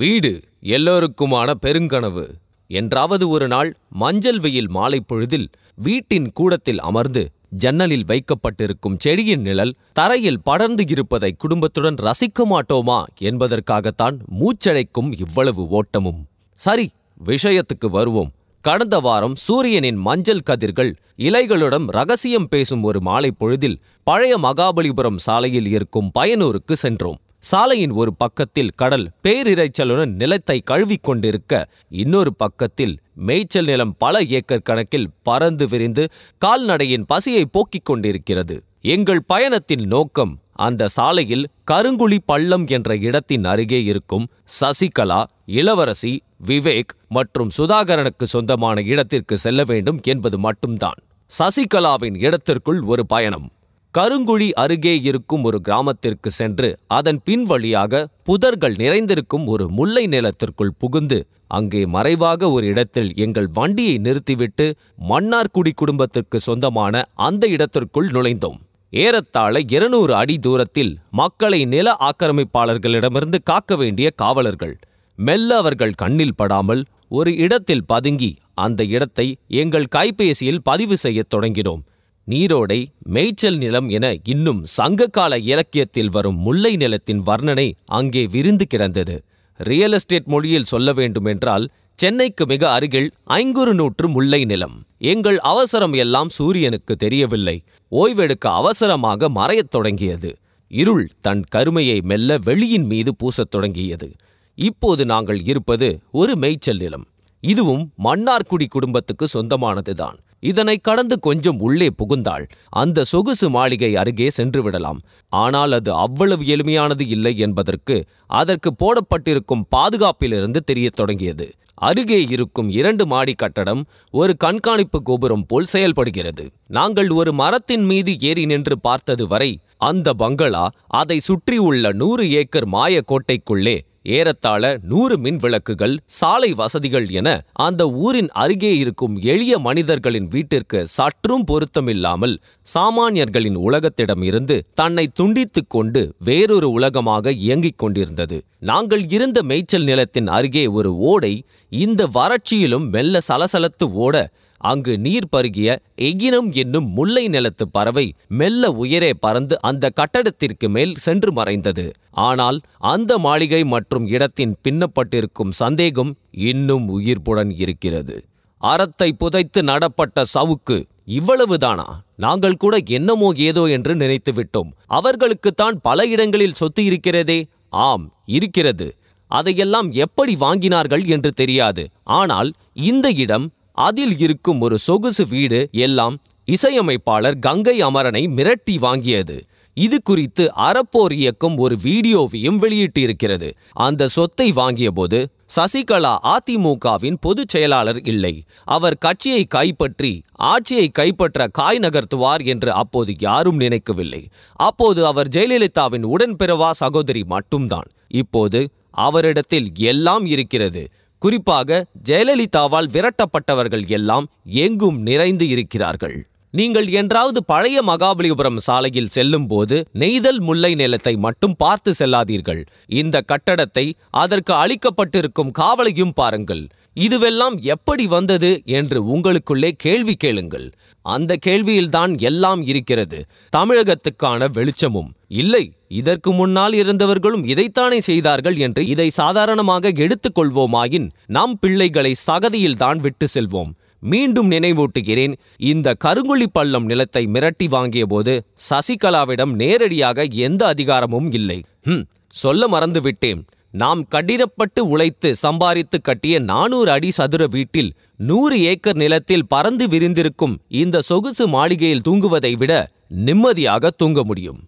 வீடு எல்லோருக்குமான பெருங்கனவு என்றாவது ஒரு நாள் மஞ்சள் வெயில் மாலை பொழுதில் வீட்டின் கூடத்தில் அமர்ந்து ஜன்னலில் வைக்கப்பட்டிருக்கும் செடியின் நிழல் தரையில் படர்ந்து இருப்பதை குடும்பத்துடன் ரசிக்க மாட்டோமா என்பதற்காகத்தான் மூச்சடைக்கும் இவ்வளவு ஓட்டமும் சரி விஷயத்துக்கு வருவோம் கடந்த வாரம் சூரியனின் மஞ்சள் கதிர்கள் இலைகளுடன் ரகசியம் பேசும் ஒரு மாலை பொழுதில் பழைய மகாபலிபுரம் சாலையில் இருக்கும் பயனூருக்கு சென்றோம் சாலையின் ஒரு பக்கத்தில் கடல் பேரிரைச்சலுடன் நிலத்தை கழுவிக்கொண்டிருக்க இன்னொரு பக்கத்தில் மேய்ச்சல் நிலம் பல ஏக்கர் கணக்கில் பறந்து விரிந்து கால்நடையின் பசியை போக்கிக் கொண்டிருக்கிறது எங்கள் பயணத்தின் நோக்கம் அந்த சாலையில் கருங்குழி பள்ளம் என்ற இடத்தின் அருகே இருக்கும் சசிகலா இளவரசி விவேக் மற்றும் சுதாகரனுக்கு சொந்தமான இடத்திற்கு செல்ல வேண்டும் என்பது மட்டும்தான் சசிகலாவின் இடத்திற்குள் ஒரு பயணம் கருங்குழி அருகே இருக்கும் ஒரு கிராமத்திற்கு சென்று அதன் பின் வழியாக புதர்கள் நிறைந்திருக்கும் ஒரு முல்லை நிலத்திற்குள் புகுந்து அங்கே மறைவாக ஒரு இடத்தில் எங்கள் வண்டியை நிறுத்திவிட்டு மன்னார்குடி குடும்பத்திற்கு சொந்தமான அந்த இடத்திற்குள் நுழைந்தோம் ஏறத்தாழ இருநூறு அடி தூரத்தில் மக்களை நில ஆக்கிரமிப்பாளர்களிடமிருந்து காக்க வேண்டிய காவலர்கள் மெல்ல அவர்கள் கண்ணில் படாமல் ஒரு இடத்தில் பதுங்கி அந்த இடத்தை எங்கள் கைபேசியில் பதிவு செய்யத் தொடங்கினோம் நீரோடை மேய்ச்சல் நிலம் என இன்னும் சங்ககால இலக்கியத்தில் வரும் முல்லை நிலத்தின் வர்ணனை அங்கே விரிந்து கிடந்தது ரியல் எஸ்டேட் மொழியில் சொல்ல வேண்டுமென்றால் சென்னைக்கு மிக அருகில் ஐங்குறு நூற்று முல்லை நிலம் எங்கள் அவசரம் எல்லாம் சூரியனுக்கு தெரியவில்லை ஓய்வெடுக்க அவசரமாக மறையத் தொடங்கியது இருள் தன் கருமையை மெல்ல வெளியின் மீது பூசத் தொடங்கியது இப்போது நாங்கள் இருப்பது ஒரு மேய்ச்சல் நிலம் இதுவும் மன்னார்குடி குடும்பத்துக்கு சொந்தமானதுதான் இதனை கடந்து கொஞ்சம் உள்ளே புகுந்தாள் அந்த சொகுசு மாளிகை அருகே சென்றுவிடலாம் ஆனால் அது அவ்வளவு எளிமையானது இல்லை என்பதற்கு அதற்கு போடப்பட்டிருக்கும் பாதுகாப்பிலிருந்து தெரியத் தொடங்கியது அருகே இருக்கும் இரண்டு மாடி கட்டடம் ஒரு கண்காணிப்பு கோபுரம் போல் செயல்படுகிறது நாங்கள் ஒரு மரத்தின் மீது ஏறி நின்று பார்த்தது வரை அந்த பங்களா அதை சுற்றியுள்ள நூறு ஏக்கர் மாய கோட்டைக்குள்ளே ஏறத்தாழ நூறு மின் விளக்குகள் சாலை வசதிகள் என அந்த ஊரின் அருகே இருக்கும் எளிய மனிதர்களின் வீட்டிற்கு சற்றும் பொருத்தமில்லாமல் சாமானியர்களின் உலகத்திடமிருந்து தன்னை துண்டித்துக் கொண்டு வேறொரு உலகமாக இயங்கிக் கொண்டிருந்தது நாங்கள் இருந்த மேய்ச்சல் நிலத்தின் அருகே ஒரு ஓடை இந்த வறட்சியிலும் மெல்ல சலசலத்து ஓட அங்கு நீர் பருகிய எகினம் என்னும் முல்லை நிலத்து பறவை மெல்ல உயரே பறந்து அந்த கட்டடத்திற்கு மேல் சென்று மறைந்தது ஆனால் அந்த மாளிகை மற்றும் இடத்தின் பின்னப்பட்டிருக்கும் சந்தேகம் இன்னும் உயிர்ப்புடன் இருக்கிறது அறத்தை புதைத்து நடப்பட்ட சவுக்கு இவ்வளவுதானா நாங்கள் கூட என்னமோ ஏதோ என்று நினைத்து விட்டோம் அவர்களுக்குத்தான் பல இடங்களில் சொத்து இருக்கிறதே ஆம் இருக்கிறது அதையெல்லாம் எப்படி வாங்கினார்கள் என்று தெரியாது ஆனால் இந்த இடம் அதில் இருக்கும் ஒரு சொகுசு வீடு எல்லாம் இசையமைப்பாளர் கங்கை அமரனை மிரட்டி வாங்கியது இது குறித்து அறப்போர் இயக்கம் ஒரு வீடியோவையும் வெளியிட்டிருக்கிறது அந்த சொத்தை வாங்கியபோது சசிகலா அதிமுகவின் பொதுச் செயலாளர் இல்லை அவர் கட்சியை கைப்பற்றி ஆட்சியை கைப்பற்ற காய் நகர்த்துவார் என்று அப்போது யாரும் நினைக்கவில்லை அப்போது அவர் ஜெயலலிதாவின் உடன்பிறவா சகோதரி மட்டும்தான் இப்போது அவரிடத்தில் எல்லாம் இருக்கிறது குறிப்பாக ஜெயலலிதாவால் விரட்டப்பட்டவர்கள் எல்லாம் எங்கும் நிறைந்து இருக்கிறார்கள் நீங்கள் என்றாவது பழைய மகாபலிபுரம் சாலையில் செல்லும் போது நெய்தல் முல்லை நிலத்தை மட்டும் பார்த்து செல்லாதீர்கள் இந்த கட்டடத்தை அதற்கு அளிக்கப்பட்டிருக்கும் காவலையும் பாருங்கள் இதுவெல்லாம் எப்படி வந்தது என்று உங்களுக்குள்ளே கேள்வி கேளுங்கள் அந்த கேள்வியில்தான் எல்லாம் இருக்கிறது தமிழகத்துக்கான வெளிச்சமும் இல்லை இதற்கு முன்னால் இருந்தவர்களும் இதைத்தானே செய்தார்கள் என்று இதை சாதாரணமாக எடுத்துக்கொள்வோமாயின் நாம் பிள்ளைகளை சகதியில்தான் விட்டு செல்வோம் மீண்டும் நினைவூட்டுகிறேன் இந்த கருங்குழி பள்ளம் நிலத்தை மிரட்டி வாங்கிய போது சசிகலாவிடம் நேரடியாக எந்த அதிகாரமும் இல்லை ம் சொல்ல மறந்துவிட்டேன் நாம் கடினப்பட்டு உழைத்து சம்பாதித்து கட்டிய நானூறு அடி சதுர வீட்டில் நூறு ஏக்கர் நிலத்தில் பறந்து விரிந்திருக்கும் இந்த சொகுசு மாளிகையில் தூங்குவதை விட நிம்மதியாக தூங்க முடியும்